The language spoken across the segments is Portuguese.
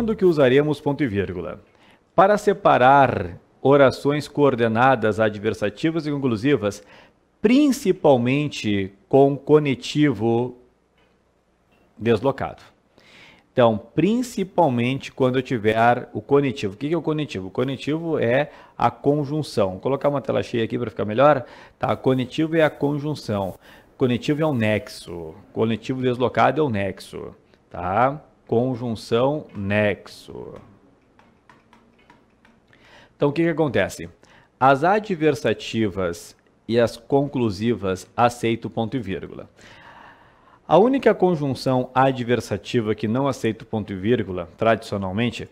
quando que usaremos ponto e vírgula? Para separar orações coordenadas adversativas e conclusivas, principalmente com conectivo deslocado. Então, principalmente quando eu tiver o conectivo. O que é o conectivo? O conectivo é a conjunção. Vou colocar uma tela cheia aqui para ficar melhor. Tá, conectivo é a conjunção. Conectivo é o um nexo. Conectivo deslocado é o um nexo, tá? conjunção nexo. Então, o que, que acontece? As adversativas e as conclusivas aceito ponto e vírgula. A única conjunção adversativa que não aceita o ponto e vírgula, tradicionalmente,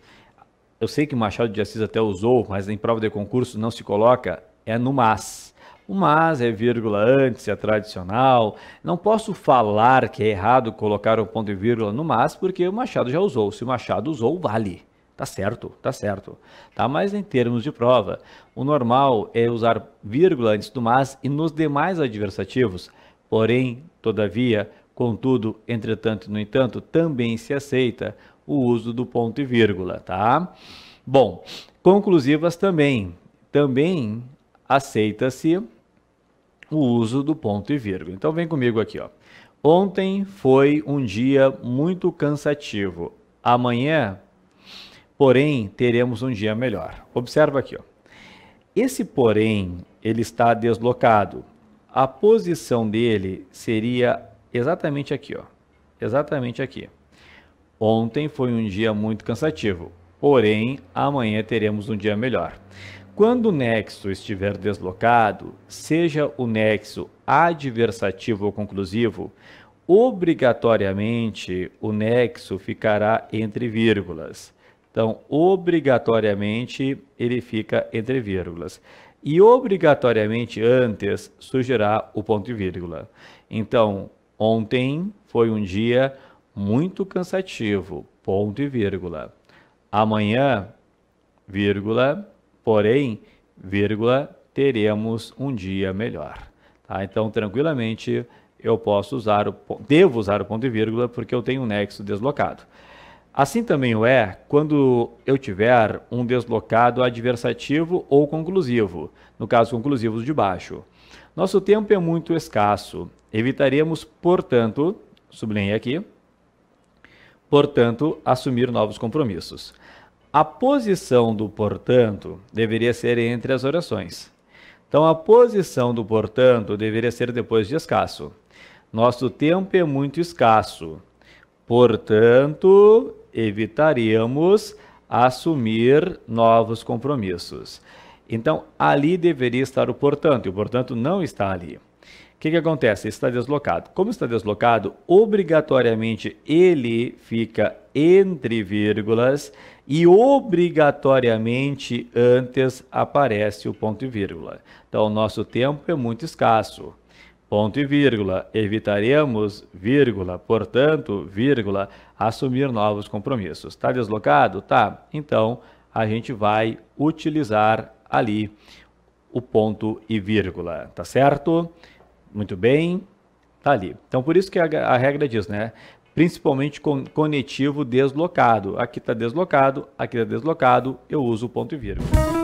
eu sei que Machado de Assis até usou, mas em prova de concurso não se coloca, é no mas mas é vírgula antes, é tradicional. Não posso falar que é errado colocar o ponto e vírgula no mas, porque o Machado já usou. Se o Machado usou, vale. Tá certo, tá certo. Tá? Mas em termos de prova, o normal é usar vírgula antes do mas e nos demais adversativos. Porém, todavia, contudo, entretanto, no entanto, também se aceita o uso do ponto e vírgula, tá? Bom, conclusivas também. Também aceita-se o uso do ponto e vírgula. Então vem comigo aqui, ó. Ontem foi um dia muito cansativo. Amanhã, porém, teremos um dia melhor. Observa aqui, ó. Esse porém, ele está deslocado. A posição dele seria exatamente aqui, ó. Exatamente aqui. Ontem foi um dia muito cansativo. Porém, amanhã teremos um dia melhor. Quando o nexo estiver deslocado, seja o nexo adversativo ou conclusivo, obrigatoriamente o nexo ficará entre vírgulas. Então, obrigatoriamente ele fica entre vírgulas. E obrigatoriamente antes surgirá o ponto e vírgula. Então, ontem foi um dia muito cansativo, ponto e vírgula. Amanhã, vírgula, porém, vírgula, teremos um dia melhor. Tá? Então, tranquilamente, eu posso usar, o, devo usar o ponto e vírgula porque eu tenho um nexo deslocado. Assim também o é quando eu tiver um deslocado adversativo ou conclusivo, no caso conclusivos de baixo. Nosso tempo é muito escasso. Evitaremos, portanto, sublinhei aqui, portanto, assumir novos compromissos. A posição do portanto deveria ser entre as orações. Então, a posição do portanto deveria ser depois de escasso. Nosso tempo é muito escasso. Portanto, evitaríamos assumir novos compromissos. Então, ali deveria estar o portanto, e o portanto não está ali. O que, que acontece? Ele está deslocado. Como está deslocado, obrigatoriamente ele fica entre vírgulas e obrigatoriamente antes aparece o ponto e vírgula. Então, o nosso tempo é muito escasso. Ponto e vírgula. Evitaremos, vírgula, portanto, vírgula, assumir novos compromissos. Está deslocado? Tá. Então, a gente vai utilizar ali o ponto e vírgula, tá certo? muito bem, tá ali. Então, por isso que é a, a regra diz, né? Principalmente com conectivo deslocado. Aqui está deslocado, aqui está deslocado, eu uso o ponto e vírgula.